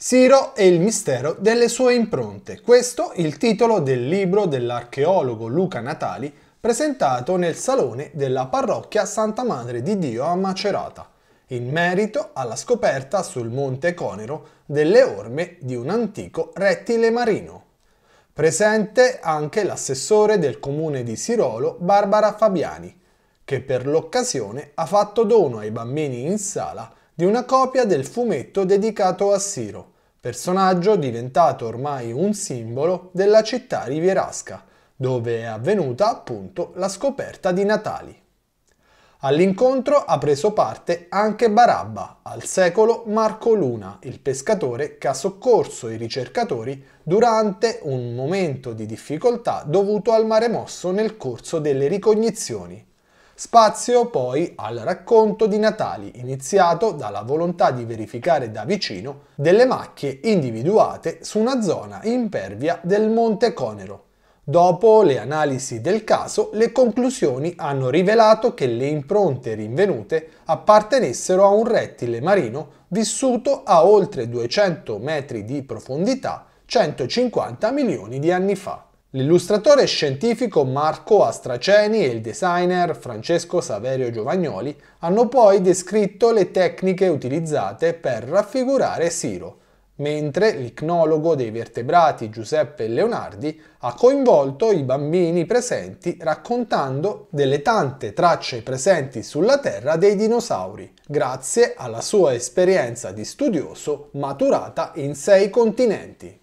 Siro e il mistero delle sue impronte. Questo il titolo del libro dell'archeologo Luca Natali presentato nel salone della parrocchia Santa Madre di Dio a Macerata, in merito alla scoperta sul Monte Conero delle orme di un antico rettile marino. Presente anche l'assessore del comune di Sirolo, Barbara Fabiani, che per l'occasione ha fatto dono ai bambini in sala di una copia del fumetto dedicato a Siro, personaggio diventato ormai un simbolo della città rivierasca, dove è avvenuta appunto la scoperta di Natali. All'incontro ha preso parte anche Barabba, al secolo Marco Luna, il pescatore che ha soccorso i ricercatori durante un momento di difficoltà dovuto al mare mosso nel corso delle ricognizioni. Spazio poi al racconto di Natali, iniziato dalla volontà di verificare da vicino delle macchie individuate su una zona impervia del Monte Conero. Dopo le analisi del caso, le conclusioni hanno rivelato che le impronte rinvenute appartenessero a un rettile marino vissuto a oltre 200 metri di profondità 150 milioni di anni fa. L'illustratore scientifico Marco Astraceni e il designer Francesco Saverio Giovagnoli hanno poi descritto le tecniche utilizzate per raffigurare Siro, mentre l'icnologo dei vertebrati Giuseppe Leonardi ha coinvolto i bambini presenti raccontando delle tante tracce presenti sulla Terra dei dinosauri, grazie alla sua esperienza di studioso maturata in sei continenti.